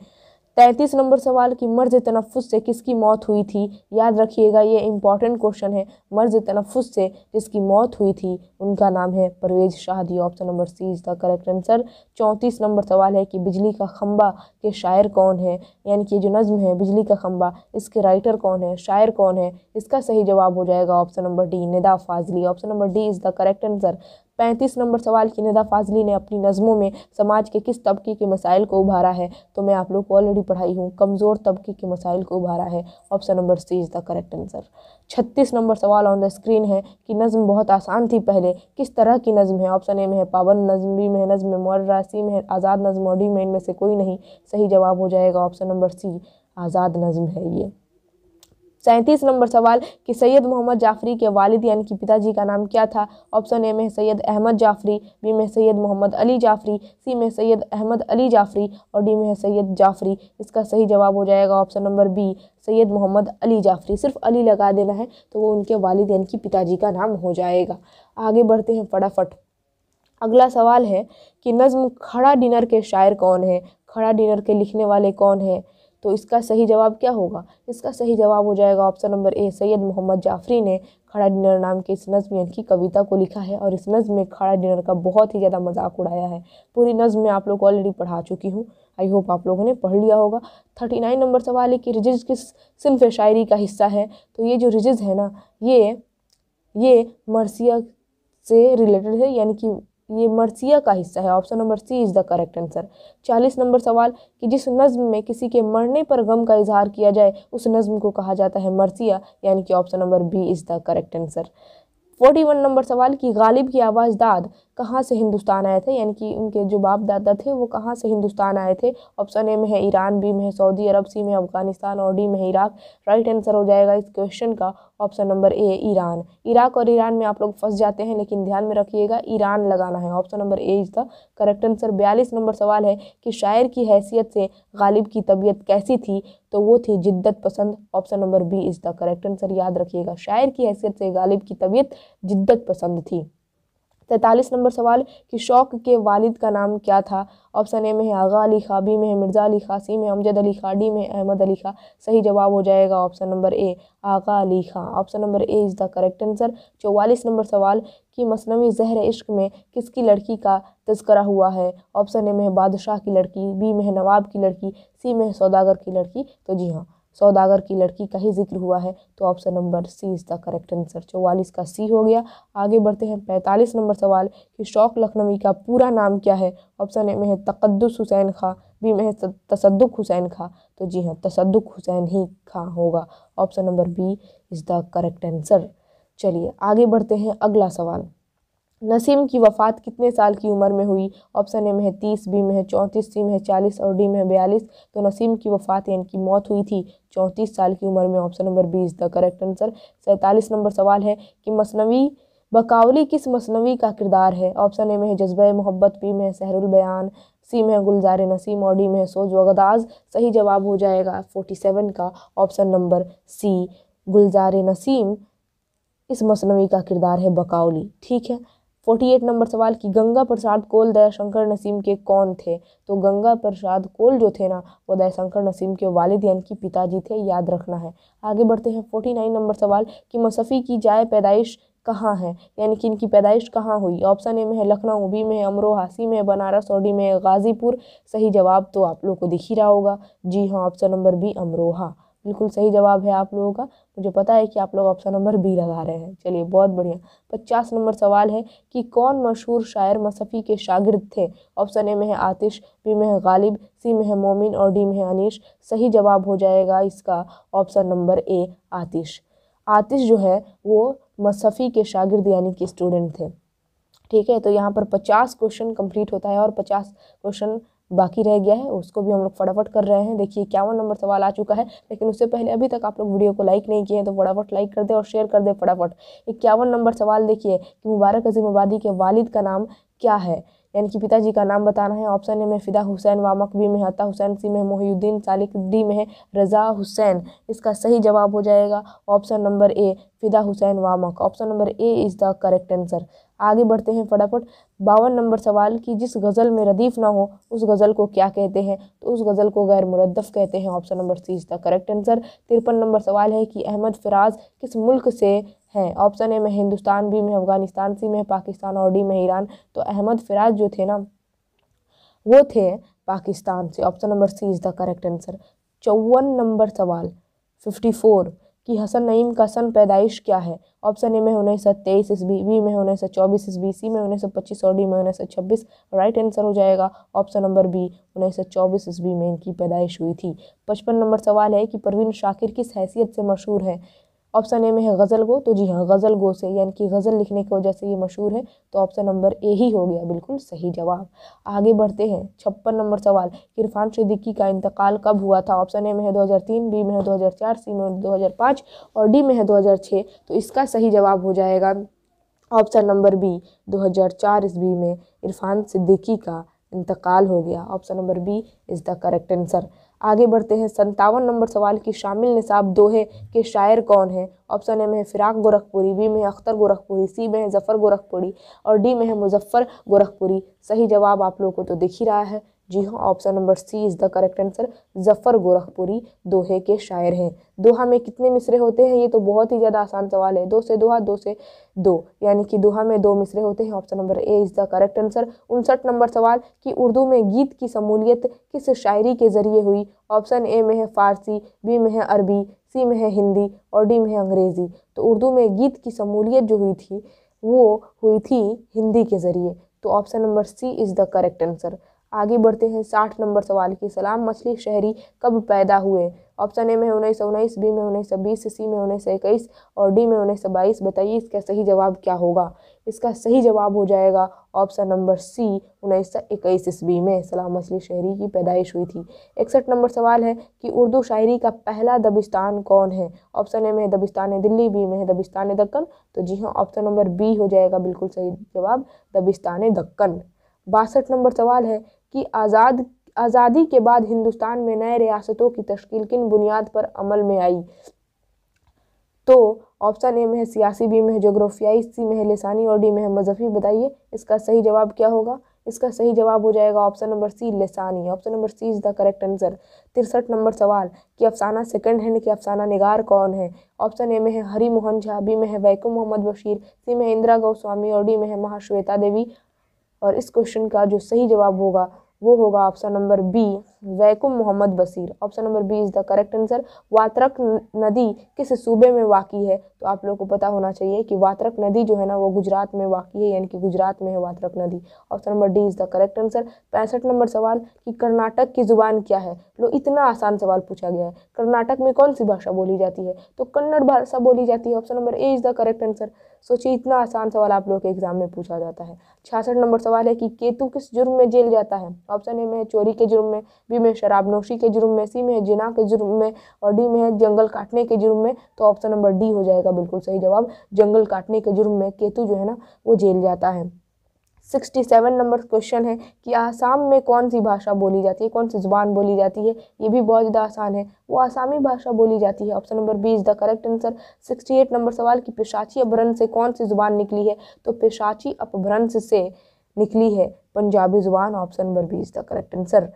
तैंतीस नंबर सवाल कि मर्ज तनफ़ से किसकी मौत हुई थी याद रखिएगा ये इंपॉर्टेंट क्वेश्चन है मर्ज तनफ़ से जिसकी मौत हुई थी उनका नाम है Parvez Shahidi option number C is the correct answer चौंतीस नंबर सवाल है कि बिजली का खम्बा के शायर कौन है यानी कि जो नज़म है बिजली का खम्बा इसके राइटर कौन है शायर कौन है इसका सही जवाब हो जाएगा option number D Nida Fazli option number D is the correct answer पैंतीस नंबर सवाल की निदा फाजली ने अपनी नज़मों में समाज के किस तबके के मसाइल को उभारा है तो मैं आप लोग को ऑलरेडी पढ़ाई हूँ कमज़ोर तबके के मसाइल को उभारा है option number C is the correct answer छत्तीस नंबर सवाल ऑन द स्क्रीन है कि नज़म बहुत आसान थी पहले किस तरह की नज़म है ऑप्शन ए में है पाबंद नज़म बी में नज़म मौर्रा सी में आज़ाद नज़म और डी में इनमें से कोई नहीं सही जवाब हो जाएगा ऑप्शन नंबर सी आज़ाद नज़म है ये सैंतीस नंबर सवाल कि सैयद मोहम्मद जाफरी के वालिद यानी कि पिताजी का नाम क्या था ऑप्शन ए में सैयद अहमद जाफरी बी में सैयद मोहम्मद अली जाफरी सी में सैयद अहमद अली जाफरी और डी में सैयद जाफरी इसका सही जवाब हो जाएगा option number B Syed Mohammad Ali Jafri सिर्फ अली लगा देना है तो वो उनके वालिद यानी कि पिताजी का नाम हो जाएगा आगे बढ़ते हैं फटाफट अगला सवाल है कि नज़म खड़ा डिनर के शायर कौन है खड़ा डिनर के लिखने वाले कौन हैं तो इसका सही जवाब क्या होगा इसका सही जवाब हो जाएगा option number A Syed Mohammad Jafri ने खड़ा डिनर नाम के इस नज़म की कविता को लिखा है और इस नज़म में खड़ा डिनर का बहुत ही ज़्यादा मजाक उड़ाया है पूरी नज़म में आप लोग ऑलरेडी पढ़ा चुकी हूँ आई होप आप लोगों ने पढ़ लिया होगा थर्टी नाइन नंबर सवाल है कि रिजिज किस सिंफ शायरी का हिस्सा है तो ये जो रिजिज है ना ये ये मरसिया से रिलेटेड है यानी कि ये मरसिया का हिस्सा है option number C is the correct answer चालीस नंबर सवाल कि जिस नज़म में किसी के मरने पर गम का इजहार किया जाए उस नज़म को कहा जाता है मरसिया यानी कि option number B is the correct answer forty one नंबर सवाल कि गालिब की आवाज़ दाद कहाँ से हिंदुस्तान आए थे यानी कि उनके जो बाप दादा थे वो कहाँ से हिंदुस्तान आए थे ऑप्शन ए में है ईरान बी में है सऊदी अरब सी में अफगानिस्तान और डी में है इराक राइट आंसर हो जाएगा इस क्वेश्चन का option number A Iran Iraq और ईरान में आप लोग फंस जाते हैं लेकिन ध्यान में रखिएगा ईरान लगाना है option number A is the correct answer बयालीस नंबर सवाल है कि शायर की हैसियत से गालिब की तबीयत कैसी थी तो वो थी जिद्दत पसंद option number B is the correct answer याद रखिएगा शायर की हैसियत से गालिब की तबीयत जिद्दत पसंद थी तैंतालीस नंबर सवाल कि शौक के वालिद का नाम क्या था ऑप्शन ए में है आगा अली खा बी में है मिर्ज़ा अली खा सी में अमजद अली ख़ा डी में अहमद अली खा सही जवाब हो जाएगा option number A Agha Ali Khan option number A is the correct answer चौवालीस नंबर सवाल कि मसनवी जहर इश्क में किसकी लड़की का तस्करा हुआ है ऑप्शन ए में है बादशाह की लड़की बी में है नवाब की लड़की सी में है सौदागर की लड़की तो जी हाँ सौदागर की लड़की का ही जिक्र हुआ है तो option number C is the correct answer चौवालीस का सी हो गया आगे बढ़ते हैं पैंतालीस नंबर सवाल कि शौक लखनवी का पूरा नाम क्या है ऑप्शन ए में है तकदस हुसैन खां बी में है तसदुक हुसैन खां तो जी हाँ तसदुक हुसैन ही खां होगा option number B is the correct answer चलिए आगे बढ़ते हैं अगला सवाल नसीम की वफ़ात कितने साल की उम्र में हुई ऑप्शन ए में है तीस बी में है चौंतीस सी में है चालीस और डी में है बयालीस तो नसीम की वफ़ात यानी कि मौत हुई थी चौंतीस साल की उम्र में option number B is the correct answer सैंतालीस नंबर सवाल है कि मसनवी बकावली किस मसनवी का किरदार है ऑप्शन ए में है जज्बा मोहब्बत बी में है सहरुल बयान सी में है गुलजार नसीम और डी में है सोज वगदाज सही जवाब हो जाएगा फोर्टी सेवन का option number C Gulzar Naseem इस मसनवी का किरदार है बकावली ठीक है फोर्टी एट नंबर सवाल कि गंगा प्रसाद कोल दयाशंकर नसीम के कौन थे तो गंगा प्रसाद कोल जो थे ना वो दयाशंकर नसीम के वालिद यानी कि पिताजी थे याद रखना है आगे बढ़ते हैं फोर्टी नाइन नंबर सवाल कि मसफ़ी की जाए पैदाइश कहाँ है यानी कि इनकी पैदाइश कहाँ हुई ऑप्शन ए में है लखनऊ बी में अमरोहा अमरोहासी में बनारस और डी में है गाज़ीपुर सही जवाब तो आप लोग को दिख ही रहा होगा जी हाँ ऑप्शन नंबर बी अमरोहा बिल्कुल सही जवाब है आप लोगों का मुझे पता है कि आप लोग ऑप्शन नंबर बी लगा रहे हैं चलिए बहुत बढ़िया पचास नंबर सवाल है कि कौन मशहूर शायर मसफ़ी के शागिर्द थे ऑप्शन ए में है आतिश बी में है गालिब सी में है मोमिन और डी में है अनिश सही जवाब हो जाएगा इसका ऑप्शन नंबर ए आतिश आतिश जो है वो मसफ़ी के शागिर्द यानी कि स्टूडेंट थे ठीक है तो यहाँ पर पचास क्वेश्चन कंप्लीट होता है और पचास क्वेश्चन बाकी रह गया है उसको भी हम लोग फटाफट कर रहे हैं देखिए इक्यावन नंबर सवाल आ चुका है लेकिन उससे पहले अभी तक आप लोग वीडियो को लाइक नहीं किए हैं तो फटाफट लाइक कर दे और शेयर कर दे फटाफट इक्यावन नंबर सवाल देखिए कि मुबारक अजीम आबादी के वालिद का नाम क्या है यानी कि पिताजी का नाम बताना है ऑप्शन ए में फ़िदा हुसैन वामक बी में हता हुसैन सी में मोहिउद्दीन सालिक डी में है रज़ा हुसैन इसका सही जवाब हो जाएगा option number A Fida Hussain Wamiq option number A is the correct answer आगे बढ़ते हैं फटाफट बावन नंबर सवाल कि जिस गज़ल में रदीफ़ ना हो उस गज़ल को क्या कहते हैं तो उस गज़ल को गैर मुरदफ़ कहते हैं option number C is the correct answer तिरपन नंबर सवाल है कि अहमद फ़िराज़ किस मुल्क से हैं ऑप्शन ए में हिंदुस्तान बी में अफ़गानिस्तान सी में पाकिस्तान और डी में ईरान तो अहमद फ़िराज़ जो थे ना वो थे पाकिस्तान से option number C is the correct answer चौवन नंबर सवाल फिफ्टी फोर कि हसन नईम का सन पैदाइश क्या है ऑप्शन ए में उन्नीस सौ तेईस ईस्वी बी में उन्नीस सौ चौबीस ईस्वी सी में उन्नीस सौ पच्चीस और डी में उन्नीस सौ छब्बीस राइट आंसर हो जाएगा ऑप्शन नंबर बी उन्नीस सौ चौबीस ईस्वी में इनकी पैदाइश हुई थी पचपन नंबर सवाल है कि परवीन शाकिर किस हैसियत से मशहूर है ऑप्शन ए में है गज़ल गो तो जी हाँ गज़ल गो से यानी कि गज़ल लिखने की वजह से ये मशहूर है तो ऑप्शन नंबर ए ही हो गया बिल्कुल सही जवाब आगे बढ़ते हैं छप्पन नंबर सवाल इरफान सिद्दीकी का इंतकाल कब हुआ था ऑप्शन ए में है 2003 बी में है 2004 सी में पाँच और डी में है छः तो इसका सही जवाब हो जाएगा ऑप्शन नंबर बी 2004 ईस्वी में इरफान सिद्दीकी का इंतकाल हो गया option number B is the correct answer आगे बढ़ते हैं संतावन नंबर सवाल की शामिल निसाब दोहे के शायर कौन है ऑप्शन ए में है फिराक गोरखपुरी बी में है अख्तर गोरखपुरी सी में है जफ़र गोरखपुरी और डी में है मुजफ्फ़र गोरखपुरी सही जवाब आप लोगों को तो दिख ही रहा है जी हाँ option number C is the correct answer Zafar Gorakhpuri दोहे के शायर हैं दोहा में कितने मिसरे होते हैं ये तो बहुत ही ज़्यादा आसान सवाल है दो से दोहा दो से दो यानी कि दोहा में दो मिसरे होते हैं option number A is the correct answer उनसठ नंबर सवाल कि उर्दू में गीत की शमूलियत किस शायरी के ज़रिए हुई ऑप्शन ए में है फ़ारसी बी में है अरबी सी में है हिंदी और डी में है अंग्रेज़ी तो उर्दू में गीत की शमूलियत जो हुई थी वो हुई थी हिंदी के ज़रिए तो option number C is the correct answer आगे बढ़ते हैं साठ नंबर सवाल की सलाम मछली शहरी कब पैदा हुए ऑप्शन ए में उन्नीस सौ उन्नीस बी में उन्नीस सौ बीस सी में उन्नीस सौ इक्कीस और डी में उन्नीस सौ बाईस बताइए इसका सही जवाब क्या होगा इसका सही जवाब हो जाएगा ऑप्शन नंबर सी उन्नीस सौ इक्कीस ईस्वी में सलाम मछली शहरी की पैदाइश हुई थी इकसठ नंबर सवाल है कि उर्दू शायरी का पहला दबिस्तान कौन है ऑप्शन ए में है दबिस्तान दिल्ली बी में है दबिस्तान दक्कन तो जी हाँ ऑप्शन नंबर बी हो जाएगा बिल्कुल सही जवाब दबिस्तान दक्कन बासठ नंबर सवाल है कि आज़ाद आज़ादी के बाद हिंदुस्तान में नए रियासतों की तश्कील किन बुनियाद पर अमल में आई तो ऑप्शन ए में है सियासी बी में है जोग्राफियाई सी में है लसानी और डी में है मजहबी बताइए इसका सही जवाब क्या होगा इसका सही जवाब हो जाएगा ऑप्शन नंबर सी लसानी option number C is the correct answer तिरसठ नंबर सवाल कि अफसाना सेकंड हैंड के अफसाना निगार कौन है ऑप्शन ए में है हरी मोहन झा बी में है वैकू मोहम्मद बशीर सी में इंदिरा गोस्वामी और डी में है महाश्वेता देवी और इस क्वेश्चन का जो सही जवाब होगा वो होगा option number B Vaikom Muhammad Basheer option number B is the correct answer Vatrak नदी किस सूबे में वाकई है तो आप लोगों को पता होना चाहिए कि वात्रक नदी जो है ना वो गुजरात में वाकई है यानी कि गुजरात में है वात्रक नदी option number D is the correct answer पैंसठ नंबर सवाल कि कर्नाटक की ज़ुबान क्या है लो इतना आसान सवाल पूछा गया है कर्नाटक में कौन सी भाषा बोली जाती है तो कन्नड़ भाषा बोली जाती है option number A is the correct answer सोचिए इतना आसान सवाल आप लोग के एग्जाम में पूछा जाता है छियासठ नंबर सवाल है कि केतु किस जुर्म में जेल जाता है ऑप्शन ए में है चोरी के जुर्म में बी में शराब नोशी के जुर्म में सी में है जिना के जुर्म में और डी में है जंगल काटने के जुर्म में तो ऑप्शन नंबर डी हो जाएगा बिल्कुल सही जवाब जंगल काटने के जुर्म में केतु जो है ना वो जेल जाता है सिक्सटी सेवन नंबर क्वेश्चन है कि आसाम में कौन सी भाषा बोली जाती है कौन सी ज़ुबान बोली जाती है ये भी बहुत ज़्यादा आसान है वो आसामी भाषा बोली जाती है option number B is the correct answer sixty eight नंबर सवाल कि पेशाची अपभ्रंश से कौन सी ज़ुबान निकली है तो पेशाची अपभ्रंश से निकली है पंजाबी ज़ुबान option number B is the correct answer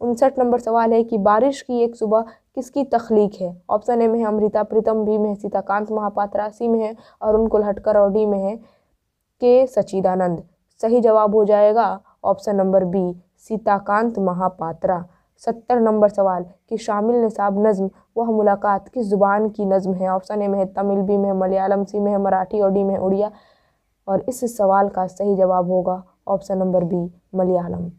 उनसठ नंबर सवाल है कि बारिश की एक सुबह किसकी तख्लीक है ऑप्शन ए में है अमृता प्रीतम बी में है सीताकांत महापात्रा सी में है अरुण कुलहटकर और डी में है के सचिदानंद सही जवाब हो जाएगा option number B Sitakant Mahapatra सत्तर नंबर सवाल कि शामिल निसाब नज़म वह मुलाकात किस ज़ुबान की नज़म है ऑप्शन ए में है तमिल बी में मलयालम सी में है मराठी और डी में उड़िया और इस सवाल का सही जवाब होगा ऑप्शन नंबर बी मलयालम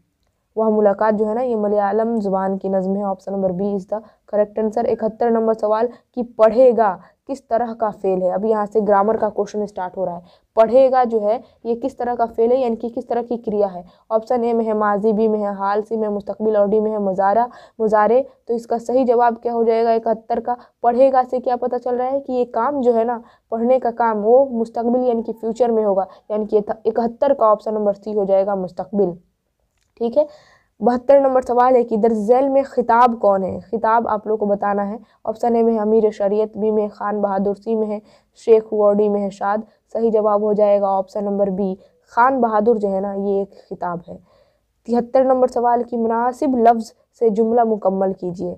वह मुलाकात जो है ना ये मलयालम ज़ुबान की नज़म है option number B is the correct answer इकहत्तर नंबर सवाल कि पढ़ेगा किस तरह का फेल है अब यहाँ से ग्रामर का क्वेश्चन स्टार्ट हो रहा है पढ़ेगा जो है ये किस तरह का फेल है यानी कि किस तरह की क्रिया है ऑप्शन ए में है माजी बी में है हाल सी में मुस्तबिल और डी में है मुजारा मुजारे तो इसका सही जवाब क्या हो जाएगा इकहत्तर का पढ़ेगा से क्या पता चल रहा है कि ये काम जो है ना पढ़ने का काम वो मुस्तबिल यानी कि फ्यूचर में होगा यानी कि इकहत्तर का ऑप्शन नंबर सी हो जाएगा मुस्तबिल ठीक है बहत्तर नंबर सवाल है कि इधर जैल में खिताब कौन है खिताब आप लोग को बताना है ऑप्शन ए में है अमीर शरीयत बी में खान बहादुर सी में है शेख हुआ डी में है शाद सही जवाब हो जाएगा option number B Khan Bahadur जो है ना ये एक खिताब है तिहत्तर नंबर सवाल की मुनासिब लफ्ज़ से जुमला मुकम्मल कीजिए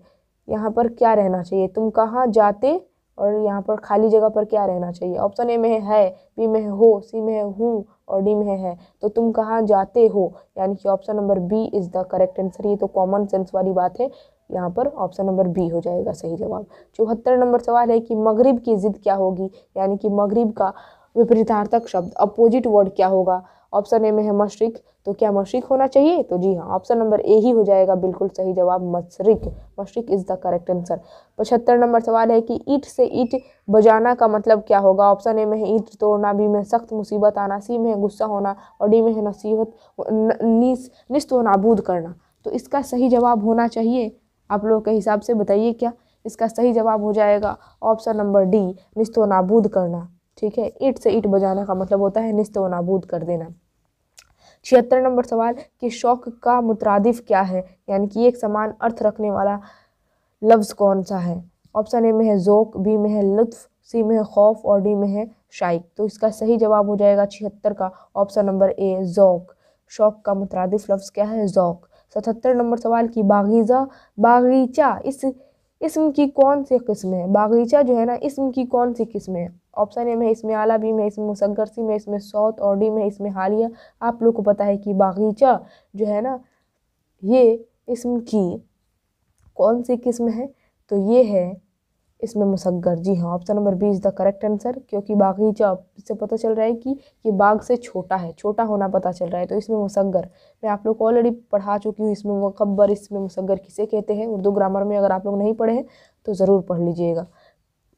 यहाँ पर क्या रहना चाहिए तुम कहाँ जाते और यहाँ पर खाली जगह पर क्या रहना चाहिए ऑप्शन ए में है बी में है हो सी में है हूँ और डी में है तो तुम कहाँ जाते हो यानी कि option number B is the correct answer ये तो कॉमन सेंस वाली बात है यहाँ पर ऑप्शन नंबर बी हो जाएगा सही जवाब चौहत्तर नंबर सवाल है कि मगरिब की ज़िद क्या होगी यानी कि मगरिब का विपरीतार्थक शब्द अपोजिट वर्ड क्या होगा ऑप्शन ए में है मशरक तो क्या मशरक होना चाहिए तो जी हाँ ऑप्शन नंबर ए ही हो जाएगा बिल्कुल सही जवाब मशरक मशरक इज़ द करेक्ट आंसर पचहत्तर नंबर सवाल है कि ईट से ईट बजाना का मतलब क्या होगा ऑप्शन ए में है ईट तोड़ना बी में सख्त मुसीबत आना सी में है गुस्सा होना और डी में है नसीहत नस्त व नाबूद करना तो इसका सही जवाब होना चाहिए आप लोगों के हिसाब से बताइए क्या इसका सही जवाब हो जाएगा ऑप्शन नंबर डी व नाबूद करना ठीक है ईट से ईट बजाना का मतलब होता है व नाबूद कर देना छिहत्तर नंबर सवाल कि शौक का मुतरदिफ़ क्या है यानी कि एक समान अर्थ रखने वाला लफ्ज़ कौन सा है ऑप्शन ए में है ज़ोक बी में है लुत्फ़ सी में है खौफ और डी में है शाइक तो इसका सही जवाब हो जाएगा छिहत्तर का ऑप्शन नंबर ए जोक शौक का मुतरदिफ़ लफ्ज़ क्या है जोक सतहत्तर नंबर सवाल की बागीज़ा बागीचा इस इसम की कौन सी किस्म है बागीचा जो है ना इसम की कौन सी किस्म है ऑप्शन ए में इसमें आला बीम है इसमें मुसगर सी में इसमें सौत और डी में इसमें हालिया आप लोग को पता है कि बागीचा जो है ना ये इसम की कौन सी किस्म है तो ये है इसमें मुसगर जी हाँ option number B is the correct answer क्योंकि बागी जो आपसे पता चल रहा है कि ये बाघ से छोटा है छोटा होना पता चल रहा है तो इसमें मुसगर मैं आप लोग को ऑलरेडी पढ़ा चुकी हूँ इसमें मकबर इसमें मुसगर किसे कहते हैं उर्दू ग्रामर में अगर आप लोग नहीं पढ़े हैं तो ज़रूर पढ़ लीजिएगा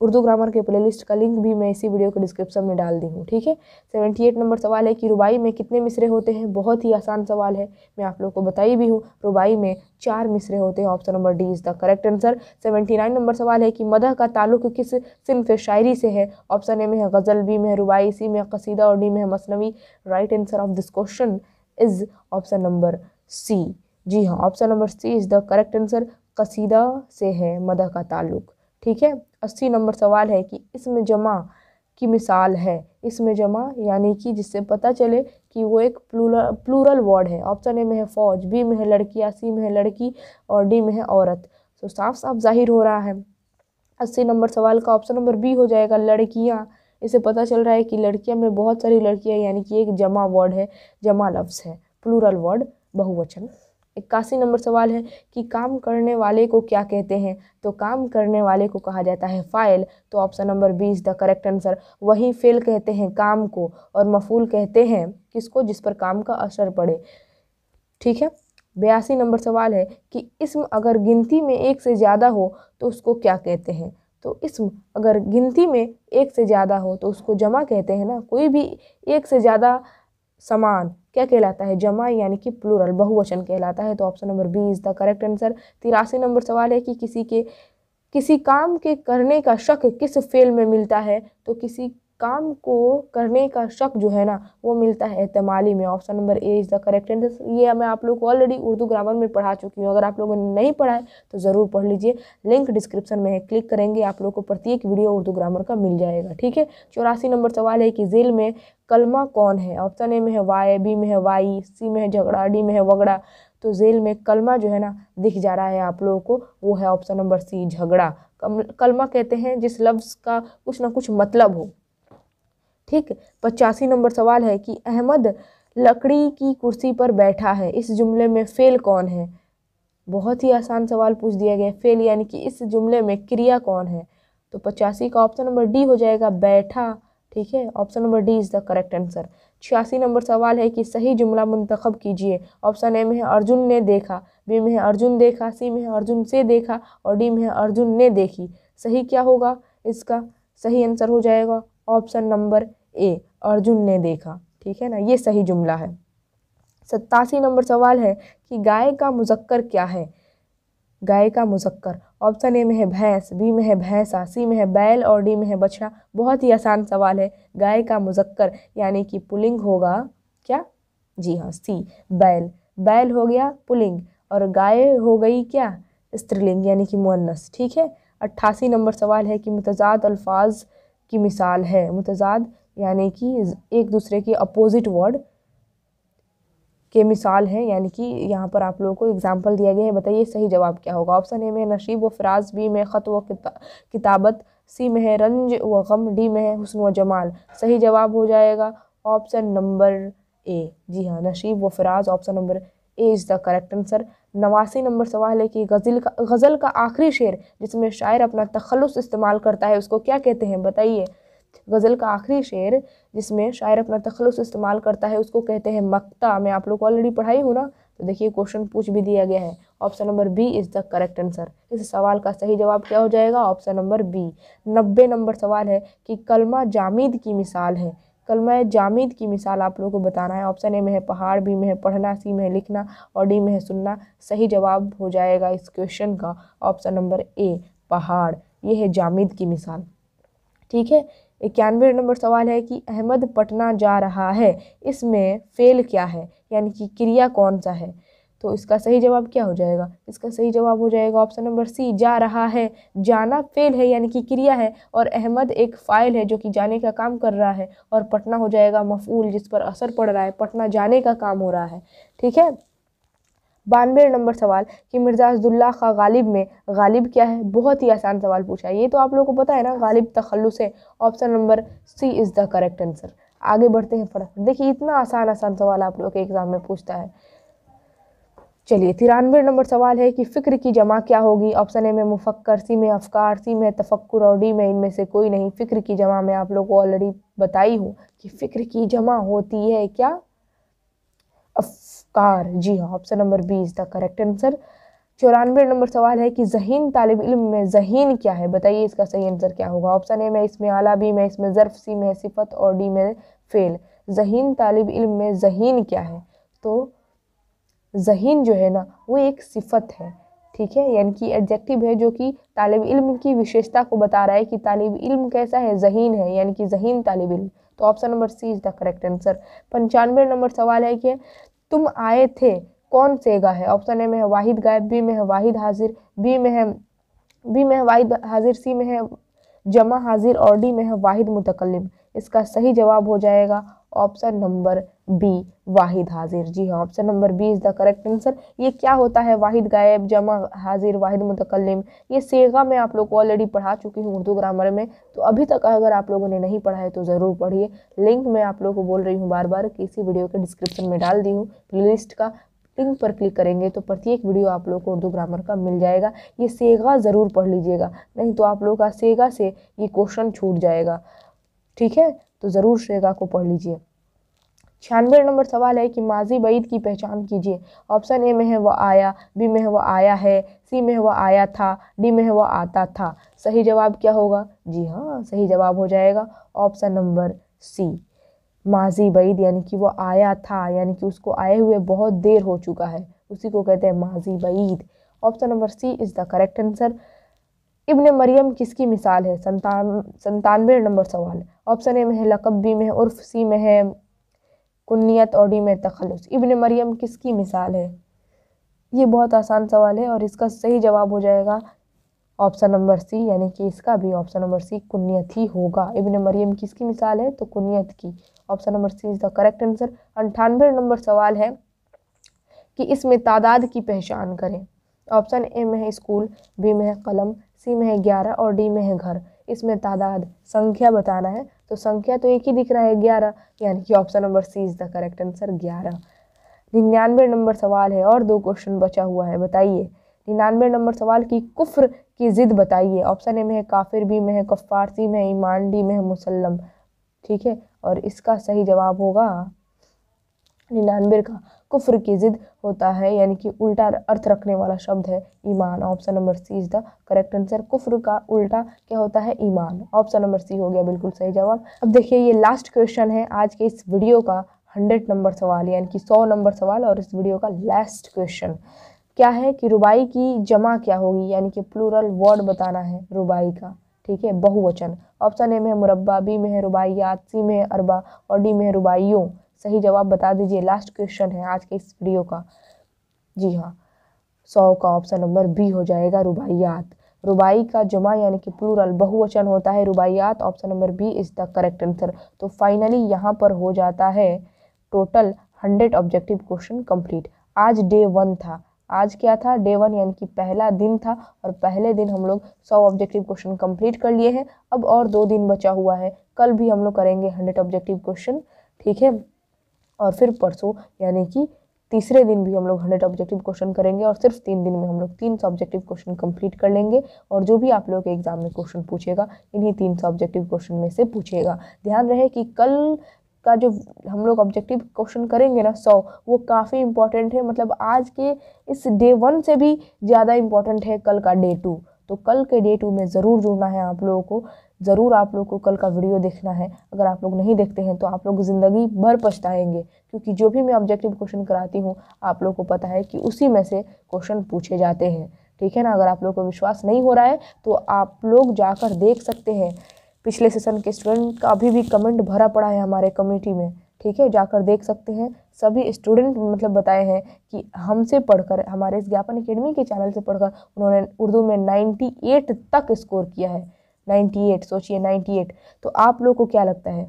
उर्दू ग्रामर के प्ले का लिंक भी मैं इसी वीडियो के डिस्क्रिप्शन में डाल दी हूँ ठीक है सेवेंटी एट नंबर सवाल है कि रुबाई में कितने मिसरे होते हैं बहुत ही आसान सवाल है मैं आप लोग को बताई भी हूँ रुबाई में चार मिसरे होते हैं option number D is the correct answer seventy nine number सवाल है कि मदह का ताल्लुक किस सिंफ शायरी से है ऑप्शन ए में है गज़ल बी में है रुबाई सी में कसीदा और डी में है मसनवी right answer of this question is option number C जी हाँ option number C is the correct answer कसीदा से है मदह का ताल्लुक ठीक है अस्सी नंबर सवाल है कि इसमें जमा की मिसाल है इसमें जमा यानी कि जिससे पता चले कि वो एक प्लूरल प्लूरल वर्ड है ऑप्शन ए में है फौज बी में है लड़कियाँ सी में है लड़की और डी में है औरत तो साफ साफ जाहिर हो रहा है अस्सी नंबर सवाल का ऑप्शन नंबर बी हो जाएगा लड़कियाँ इसे पता चल रहा है कि लड़कियाँ में बहुत सारी लड़कियाँ यानी कि एक जमा वर्ड है जमा लफ्स है प्लूरल वर्ड बहुवचन इक्यासी नंबर सवाल है कि काम करने वाले को क्या कहते हैं तो काम करने वाले को कहा जाता है फ़ाइल तो option number B is the correct answer वही फेल कहते हैं काम को और मफूल कहते हैं किसको जिस पर काम का असर पड़े ठीक है बयासी नंबर सवाल है कि इसम अगर गिनती में एक से ज़्यादा हो तो उसको क्या कहते हैं तो इसम अगर गिनती में एक से ज़्यादा हो तो उसको जमा कहते हैं ना कोई भी एक से ज़्यादा समान क्या कहलाता है जमा यानी कि प्लूरल बहुवचन कहलाता है तो option number B is the correct answer तिरासी नंबर सवाल है कि किसी के किसी काम के करने का शक किस फेल में मिलता है तो किसी काम को करने का शक जो है ना वो मिलता है एहतमाली में option number A is the correct answer ये मैं आप लोग को ऑलरेडी उर्दू ग्रामर में पढ़ा चुकी हूँ अगर आप लोगों ने नहीं पढ़ा है तो ज़रूर पढ़ लीजिए लिंक डिस्क्रिप्शन में है क्लिक करेंगे आप लोग को प्रत्येक वीडियो उर्दू ग्रामर का मिल जाएगा ठीक है चौरासी नंबर सवाल है कि जेल में कलमा कौन है ऑप्शन ए में है वाई बी में है वाई सी में है झगड़ा डी में है वगड़ा तो जेल में कलमा जो है ना दिख जा रहा है आप लोगों को वो है ऑप्शन नंबर सी झगड़ा कलमा कहते हैं जिस लफ्ज़ का कुछ ना कुछ मतलब हो ठीक पचासी नंबर सवाल है कि अहमद लकड़ी की कुर्सी पर बैठा है इस जुमले में फेल कौन है बहुत ही आसान सवाल पूछ दिया गया फेल यानी कि इस जुमले में क्रिया कौन है तो पचासी का ऑप्शन नंबर डी हो जाएगा बैठा ठीक है option number D is the correct answer छियासी नंबर सवाल है कि सही जुमला मंतखब कीजिए ऑप्शन ए में है अर्जुन ने देखा बी में है अर्जुन देखा सी में है अर्जुन से देखा और डी में है अर्जुन ने देखी सही क्या होगा इसका सही आंसर हो जाएगा ऑप्शन नंबर ए अर्जुन ने देखा ठीक है ना ये सही जुमला है सत्तासी नंबर सवाल है कि गाय का मुजक्कर क्या है गाय का मुजक्कर ऑप्शन ए में है भैंस बी में है भैंसा सी में है बैल और डी में है बछड़ा बहुत ही आसान सवाल है गाय का मुजक्कर यानी कि पुलिंग होगा क्या जी हाँ सी बैल बैल हो गया पुलिंग और गाय हो गई क्या स्त्रीलिंग यानी कि मुन्नस ठीक है अट्ठासी नंबर सवाल है कि मुतजाद अल्फाज की मिसाल है मुतजाद यानी कि एक दूसरे के अपोज़िट वर्ड के मिसाल हैं यानी कि यहाँ पर आप लोगों को एग्जाम्पल दिया गया है बताइए सही जवाब क्या होगा ऑप्शन ए में नशीब व फराज बी में ख़त व किताबत सी में है रंज व गम डी में है हुसन व जमाल सही जवाब हो जाएगा ऑप्शन नंबर ए जी हाँ नशीब व फराज option number A is the correct answer नवासी नंबर सवाल है कि गज़ल का गज़ल का आखिरी शेर जिसमें शायर अपना तखलस इस्तेमाल करता है उसको क्या कहते हैं बताइए गज़ल का आखिरी शेर जिसमें शायर अपना तखलस इस्तेमाल करता है उसको कहते हैं मक्ता मैं आप लोग को ऑलरेडी पढ़ाई हूँ ना तो देखिए क्वेश्चन पूछ भी दिया गया है option number B is the correct answer इस सवाल का सही जवाब क्या हो जाएगा ऑप्शन नंबर बी नब्बे नंबर सवाल है कि कलमा जामिद की मिसाल है कलमा जामिद की मिसाल आप लोगों को बताना है ऑप्शन ए में है पहाड़ बी में है पढ़ना सी में है लिखना और डी में है सुनना सही जवाब हो जाएगा इस क्वेश्चन का ऑप्शन नंबर ए पहाड़ ये है जामिद की मिसाल ठीक है इक्यानवे नंबर सवाल है कि अहमद पटना जा रहा है इसमें फेल क्या है यानी कि क्रिया कौन सा है तो इसका सही जवाब क्या हो जाएगा इसका सही जवाब हो जाएगा ऑप्शन नंबर सी जा रहा है जाना फेल है यानी कि क्रिया है और अहमद एक फ़ाइल है जो कि जाने का काम कर रहा है और पटना हो जाएगा मफूल जिस पर असर पड़ रहा है पटना जाने का काम हो रहा है ठीक है बानवे नंबर सवाल कि मिर्ज़ा अब्दुल्ला खा गालिब में गालिब क्या है बहुत ही आसान सवाल पूछा है ये तो आप लोगों को पता है ना गालिब तखलुस है option number C is the correct answer आगे बढ़ते हैं फटाफट देखिए इतना आसान आसान सवाल आप लोग के एग्ज़ाम में पूछता है चलिए तिरानवे नंबर सवाल है कि फ़िक्र की जमा क्या होगी ऑप्शन ए में मुफक्कर सी में अफकार सी में तफक्र और डी में इनमें से कोई नहीं फ़िक्र की जमा में आप लोग को ऑलरेडी बताई हूँ कि फ़िक्र की जमा होती है क्या अफकार जी हाँ option number B is the correct answer चौरानवे नंबर सवाल है कि जहीन तालब इल्म में जहीन क्या है बताइए इसका सही आंसर क्या होगा ऑप्शन ए में इसमें आला बी में इसमें ज़र्फ सी में सिफत और डी में फ़ेल जहीन तालब इल्म में जहीन क्या है तो जहीन जो है ना वो एक सिफत है ठीक है यानी कि एडजेक्टिव है जो कि तालब इल्म की विशेषता को बता रहा है कि तालब इल्म कैसा है जहीन है यानी कि जहीन तालब इल्म तो option number C is the correct answer पंचानवे नंबर सवाल है कि तुम आए थे कौन से सेगा है ऑप्शन ए में है वाहिद गायब बी में है वाहिद हाजिर बी में है बी में है वाहिद हाजिर सी में है जमा हाजिर और डी में है वाहिद मुतकलम इसका सही जवाब हो जाएगा ऑप्शन नंबर बी वाहिद हाजिर जी हाँ option number B is the correct answer ये क्या होता है वाहिद गायब जमा हाजिर वाहिद मुतकलम ये सेगा मैं आप लोग को ऑलरेडी पढ़ा चुकी हूँ उर्दू ग्रामर में तो अभी तक अगर आप लोगों ने नहीं पढ़ा है तो ज़रूर पढ़िए लिंक मैं आप लोगों को बोल रही हूँ बार बार कि इसी वीडियो के डिस्क्रिप्शन में डाल दी हूँ लिस्ट का लिंक पर क्लिक करेंगे तो प्रत्येक वीडियो आप लोग को उर्दू ग्रामर का मिल जाएगा ये सेगा ज़रूर पढ़ लीजिएगा नहीं तो आप लोग का सेगा से ये क्वेश्चन छूट जाएगा ठीक है तो ज़रूर सेगा को पढ़ लीजिए छियानवे नंबर सवाल है कि माजी बईद की पहचान कीजिए ऑप्शन ए में है वह आया बी में वह आया है सी में वह आया था डी में वह आता था सही जवाब क्या होगा जी हाँ सही जवाब हो जाएगा ऑप्शन नंबर सी माजी बईद यानी कि वह आया था यानी कि उसको आए हुए बहुत देर हो चुका है उसी को कहते हैं माजी बईद option number C is the correct answer इब्ने मरियम किसकी मिसाल है संतान संतानवे नंबर सवाल ऑप्शन ए में है लकब बी में है उर्फ सी में है कुन्नीत और डीम तखलस इबन मरियम किसकी मिसाल है ये बहुत आसान सवाल है और इसका सही जवाब हो जाएगा ऑप्शन नंबर सी यानी कि इसका भी ऑप्शन नंबर सी कुन्नीत ही होगा इबन मरियम किसकी मिसाल है तो कुन्नीत की option number C is the correct answer अंठानवे नंबर सवाल है कि इसमें तादाद की पहचान करें ऑप्शन ए में है स्कूल बी में है कलम सी में है ग्यारह और डी में है घर इसमें तादाद संख्या बताना है तो संख्या तो एक ही दिख रहा है ग्यारह यानी कि option number C is the correct answer ग्यारह निन्यानवे नंबर सवाल है और दो क्वेश्चन बचा हुआ है बताइए निन्यानवे नंबर सवाल की कुफ्र की ज़िद बताइए ऑप्शन ए में है काफिर बी में है कफ़ार में है ईमान डी में है मुसलम ठीक है और इसका सही जवाब होगा निन्यानवे का कुफ्र की ज़िद होता है यानी कि उल्टा अर्थ रखने वाला शब्द है ईमान option number C is the correct answer कुफ्र का उल्टा क्या होता है ईमान ऑप्शन नंबर सी हो गया बिल्कुल सही जवाब अब देखिए ये लास्ट क्वेश्चन है आज के इस वीडियो का हंड्रेड नंबर सवाल यानी कि सौ नंबर सवाल और इस वीडियो का लास्ट क्वेश्चन क्या है कि रुबाई की जमा क्या होगी यानी कि प्लूरल वर्ड बताना है रुबाई का ठीक है बहुवचन ऑप्शन ए में है मुरबा बी में है रुबाइयात सी में है अरबा और डी में है रुबाइयों सही जवाब बता दीजिए लास्ट क्वेश्चन है आज के इस वीडियो का जी हाँ सौ का ऑप्शन नंबर बी हो जाएगा रुबाइयात रुबाई का जमा यानी कि प्लूरल बहुवचन होता है रुबाइयात option number B is the correct answer तो फाइनली यहाँ पर हो जाता है total hundred objective question complete आज डे वन था आज क्या था डे वन यानी कि पहला दिन था और पहले दिन हम लोग सौ ऑब्जेक्टिव क्वेश्चन कंप्लीट कर लिए हैं अब और दो दिन बचा हुआ है कल भी हम लोग करेंगे हंड्रेड ऑब्जेक्टिव क्वेश्चन ठीक है और फिर परसों यानी कि तीसरे दिन भी हम लोग हंड्रेड ऑब्जेक्टिव क्वेश्चन करेंगे और सिर्फ तीन दिन में हम लोग तीन सौ ऑब्जेक्टिव क्वेश्चन कंप्लीट कर लेंगे और जो भी आप लोग के एग्जाम में क्वेश्चन पूछेगा इन्हीं तीन सौ ऑब्जेक्टिव क्वेश्चन में से पूछेगा ध्यान रहे कि कल का जो हम लोग ऑब्जेक्टिव क्वेश्चन करेंगे ना सौ वो काफ़ी इंपॉर्टेंट है मतलब आज के इस डे वन से भी ज़्यादा इम्पॉर्टेंट है कल का डे टू तो कल के डे टू में ज़रूर जुड़ना है आप लोगों को ज़रूर आप लोग को कल का वीडियो देखना है अगर आप लोग नहीं देखते हैं तो आप लोग ज़िंदगी भर पछताएंगे क्योंकि जो भी मैं ऑब्जेक्टिव क्वेश्चन कराती हूँ आप लोग को पता है कि उसी में से क्वेश्चन पूछे जाते हैं ठीक है ना अगर आप लोग को विश्वास नहीं हो रहा है तो आप लोग जाकर देख सकते हैं पिछले सेशन के स्टूडेंट का अभी भी कमेंट भरा पड़ा है हमारे कम्युनिटी में ठीक है जाकर देख सकते हैं सभी स्टूडेंट मतलब बताए हैं कि हमसे पढ़कर हमारे इस ज्ञापन अकेडमी के चैनल से पढ़कर उन्होंने उर्दू में 98 तक स्कोर किया है नाइन्टी एट सोचिए नाइन्टी एट तो आप लोग को क्या लगता है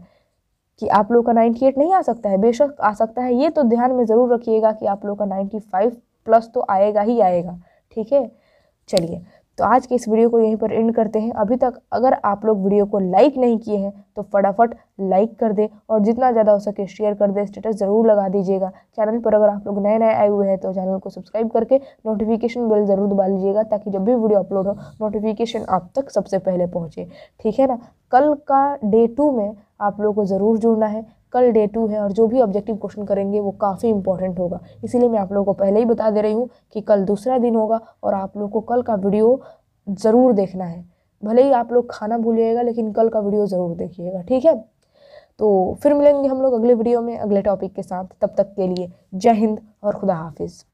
कि आप लोग का नाइन्टी एट नहीं आ सकता है बेशक आ सकता है ये तो ध्यान में ज़रूर रखिएगा कि आप लोग का नाइन्टी फाइव प्लस तो आएगा ही आएगा ठीक है चलिए तो आज के इस वीडियो को यहीं पर एंड करते हैं अभी तक अगर आप लोग वीडियो को लाइक नहीं किए हैं तो फटाफट लाइक कर दें और जितना ज़्यादा हो सके शेयर कर दें स्टेटस ज़रूर लगा दीजिएगा चैनल पर अगर आप लोग नए नए आए हुए हैं तो चैनल को सब्सक्राइब करके नोटिफिकेशन बेल ज़रूर दबा लीजिएगा ताकि जब भी वीडियो अपलोड हो नोटिफिकेशन आप तक सबसे पहले पहुँचे ठीक है ना कल का डे टू में आप लोगों को ज़रूर जुड़ना है कल डे टू है और जो भी ऑब्जेक्टिव क्वेश्चन करेंगे वो काफ़ी इंपॉर्टेंट होगा इसीलिए मैं आप लोगों को पहले ही बता दे रही हूँ कि कल दूसरा दिन होगा और आप लोग को कल का वीडियो ज़रूर देखना है भले ही आप लोग खाना भूलिएगा लेकिन कल का वीडियो ज़रूर देखिएगा ठीक है तो फिर मिलेंगे हम लोग अगले वीडियो में अगले टॉपिक के साथ तब तक के लिए जय हिंद और खुदा हाफिज़